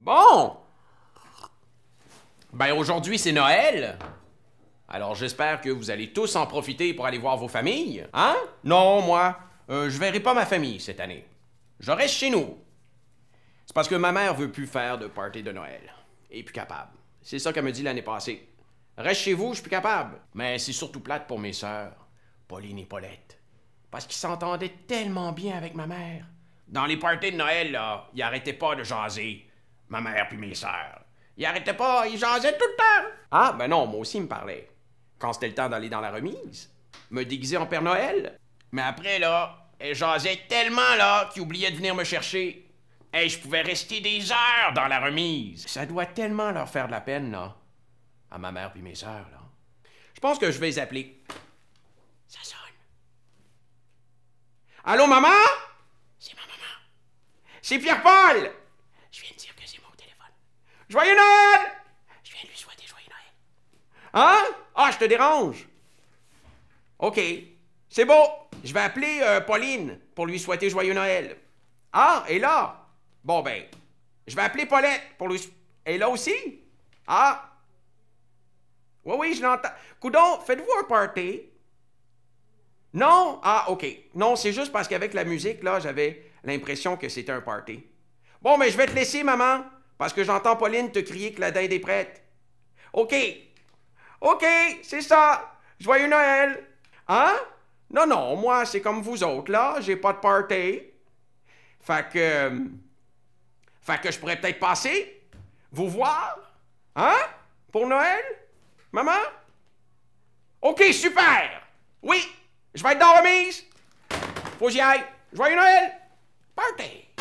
Bon! Ben aujourd'hui c'est Noël! Alors j'espère que vous allez tous en profiter pour aller voir vos familles, hein? Non, moi, euh, je verrai pas ma famille cette année. Je reste chez nous. C'est parce que ma mère veut plus faire de party de Noël. Et est plus capable. C'est ça qu'elle me dit l'année passée. Reste chez vous, je suis plus capable. Mais c'est surtout plate pour mes sœurs, Pauline et Paulette. Parce qu'ils s'entendaient tellement bien avec ma mère. Dans les parties de Noël, là, ils arrêtaient pas de jaser. Ma mère puis mes sœurs. Ils arrêtaient pas, ils jasaient tout le temps. Ah, ben non, moi aussi, ils me parlaient. Quand c'était le temps d'aller dans la remise, me déguiser en Père Noël. Mais après, là, ils jasaient tellement, là, qu'ils oubliaient de venir me chercher. Et je pouvais rester des heures dans la remise. Ça doit tellement leur faire de la peine, là. À ma mère puis mes sœurs, là. Je pense que je vais les appeler. Ça sonne. Allô, maman? C'est Pierre-Paul! Je viens de dire que c'est mon téléphone. Joyeux Noël! Je viens de lui souhaiter joyeux Noël. Hein? Ah, je te dérange. OK. C'est beau. Je vais appeler euh, Pauline pour lui souhaiter joyeux Noël. Ah, et là? Bon, ben, je vais appeler Paulette pour lui... Et là aussi? Ah! Oui, oui, je l'entends. Coudon, faites-vous un party non? Ah, OK. Non, c'est juste parce qu'avec la musique, là, j'avais l'impression que c'était un party. Bon, mais je vais te laisser, maman, parce que j'entends Pauline te crier que la dinde est prête. OK. OK, c'est ça. je Joyeux Noël. Hein? Non, non, moi, c'est comme vous autres, là. J'ai pas de party. Fait que. Euh, fait que je pourrais peut-être passer, vous voir, hein? Pour Noël? Maman? OK, super! Oui, Is wij daarmee eens? Volgens jij? Is wij nou Party!